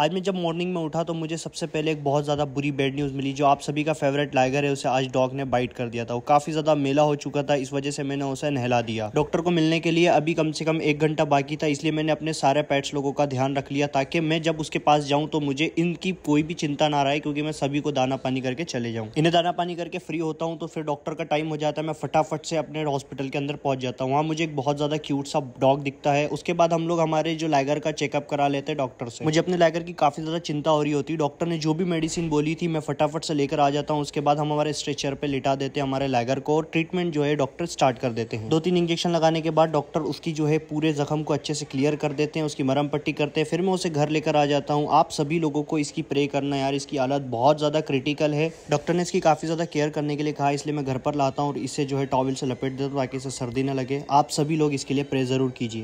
आज मैं जब मॉर्निंग में उठा तो मुझे सबसे पहले एक बहुत ज़्यादा बुरी बैड न्यूज़ मिली जो आप सभी का फेवरेट लाइगर है उसे आज डॉग ने बाइट कर दिया था वो काफ़ी ज़्यादा मेला हो चुका था इस वजह से मैंने उसे नहला दिया डॉक्टर को मिलने के लिए अभी कम से कम एक घंटा बाकी था इसलिए मैंने अपने सारे पैट्स लोगों का ध्यान रख लिया ताकि मैं जब उसके पास जाऊँ तो मुझे इनकी कोई भी चिंता ना रहे क्योंकि मैं सभी को दाना पानी करके चले जाऊँ इन्हें दाना पानी करके फ्री होता हूँ तो फिर डॉक्टर का टाइम हो जाता है मैं फटाफट से अपने हॉस्पिटल के अंदर पहुँच जाता हूँ वहाँ मुझे एक बहुत ज़्यादा क्यूट सा डॉग दिखता है उसके बाद हम लोग हमारे जो लाइगर का चेकअप करा लेते हैं डॉक्टर से मुझे अपने लाइगर कि काफ़ी ज़्यादा चिंता हो रही होती डॉक्टर ने जो भी मेडिसिन बोली थी मैं फटाफट से लेकर आ जाता हूँ उसके बाद हम हमारे स्ट्रेचर पर लिटा देते हैं हमारे लैगर को और ट्रीटमेंट जो है डॉक्टर स्टार्ट कर देते हैं दो तीन इंजेक्शन लगाने के बाद डॉक्टर उसकी जो है पूरे जख्म को अच्छे से क्लियर कर देते हैं उसकी मरम पट्टी करते हैं फिर मैं उसे घर लेकर आ जाता हूँ आप सभी लोगों को इसकी प्रे करना यार इसकी हालत बहुत ज़्यादा क्रिटिकल है डॉक्टर ने इसकी काफ़ी ज़्यादा केयर करने के लिए कहा इसलिए मैं घर पर लाता हूँ और इससे जो है टॉवल से लपेट देता हूँ ताकि इसे सर्दी न लगे आप सभी लोग इसके लिए प्रे ज़रूर कीजिए